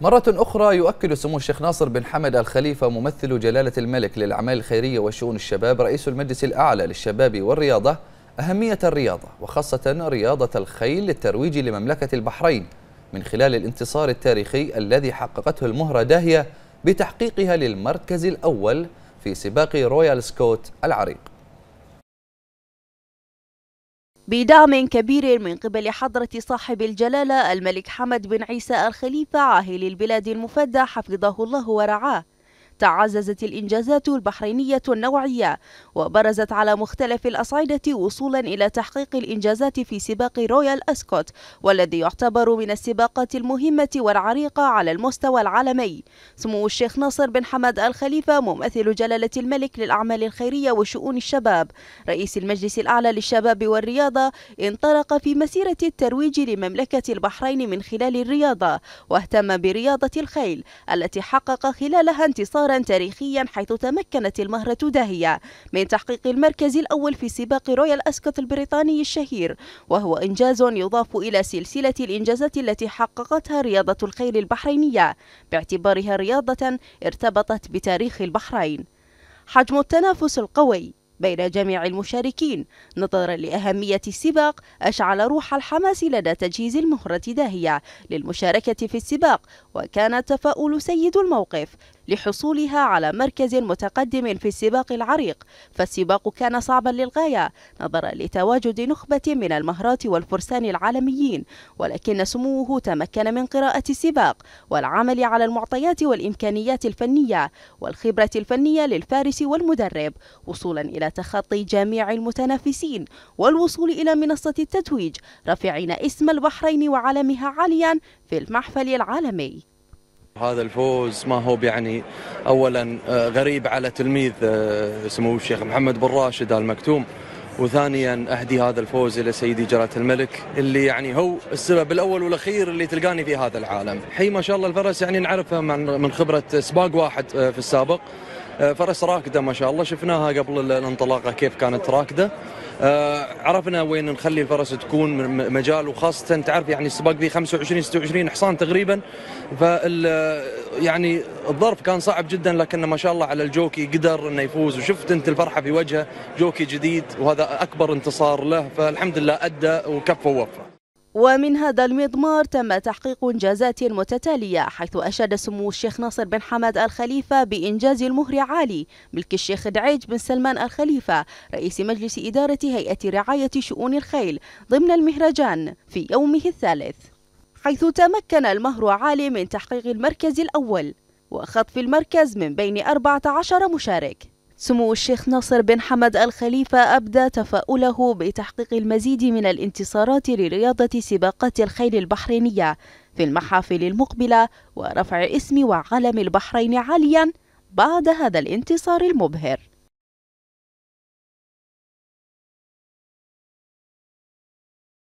مرة أخرى يؤكد سمو الشيخ ناصر بن حمد الخليفة ممثل جلالة الملك للأعمال الخيرية وشؤون الشباب رئيس المجلس الأعلى للشباب والرياضة أهمية الرياضة وخاصة رياضة الخيل للترويج لمملكة البحرين من خلال الانتصار التاريخي الذي حققته المهرة داهية بتحقيقها للمركز الأول في سباق رويال سكوت العريق بدعم كبير من قبل حضرة صاحب الجلالة الملك حمد بن عيسى الخليفة عاهل البلاد المفدى حفظه الله ورعاه تعززت الإنجازات البحرينية النوعية وبرزت على مختلف الأصعدة وصولا إلى تحقيق الإنجازات في سباق رويال أسكوت والذي يعتبر من السباقات المهمة والعريقة على المستوى العالمي سمو الشيخ ناصر بن حمد الخليفة ممثل جلالة الملك للأعمال الخيرية وشؤون الشباب رئيس المجلس الأعلى للشباب والرياضة انطلق في مسيرة الترويج لمملكة البحرين من خلال الرياضة واهتم برياضة الخيل التي حقق خلالها انتصار انتصارا تاريخيا حيث تمكنت المهرة داهية من تحقيق المركز الأول في سباق رويال أسكت البريطاني الشهير وهو إنجاز يضاف إلى سلسلة الإنجازات التي حققتها رياضة الخيل البحرينية باعتبارها رياضة ارتبطت بتاريخ البحرين حجم التنافس القوي بين جميع المشاركين نظرا لأهمية السباق أشعل روح الحماس لدى تجهيز المهرة داهية للمشاركة في السباق وكان التفاؤل سيد الموقف لحصولها على مركز متقدم في السباق العريق فالسباق كان صعبا للغاية نظرا لتواجد نخبة من المهرات والفرسان العالميين ولكن سموه تمكن من قراءة السباق والعمل على المعطيات والإمكانيات الفنية والخبرة الفنية للفارس والمدرب وصولا إلى تخطي جميع المتنافسين والوصول إلى منصة التتويج رافعين اسم البحرين وعلمها عاليا في المحفل العالمي هذا الفوز ما هو يعني اولا آه، غريب على تلميذ آه، سمو الشيخ محمد بن راشد ال مكتوم وثانيا اهدي هذا الفوز الى سيدي جلاله الملك اللي يعني هو السبب الاول والاخير اللي تلقاني في هذا العالم، حي ما شاء الله الفرس يعني نعرفه من خبره سباق واحد آه، في السابق آه، فرس راكده ما شاء الله شفناها قبل الانطلاقه كيف كانت راكده آه، عرفنا وين نخلي الفرس تكون مجال وخاصه تعرف يعني السباق ذي 25 26 حصان تقريبا ف آه، يعني الظرف كان صعب جدا لكن ما شاء الله على الجوكي قدر انه يفوز وشفت انت الفرحه في وجهه جوكي جديد وهذا اكبر انتصار له فالحمد لله ادى وكفى ووفى ومن هذا المضمار تم تحقيق إنجازات متتالية حيث أشاد سمو الشيخ ناصر بن حمد الخليفة بإنجاز المهر عالي ملك الشيخ دعيج بن سلمان الخليفة رئيس مجلس إدارة هيئة رعاية شؤون الخيل ضمن المهرجان في يومه الثالث حيث تمكن المهر عالي من تحقيق المركز الأول وخطف المركز من بين 14 مشارك سمو الشيخ ناصر بن حمد الخليفة أبدى تفاؤله بتحقيق المزيد من الانتصارات لرياضة سباقات الخيل البحرينية في المحافل المقبلة ورفع اسم وعلم البحرين عالياً بعد هذا الانتصار المبهر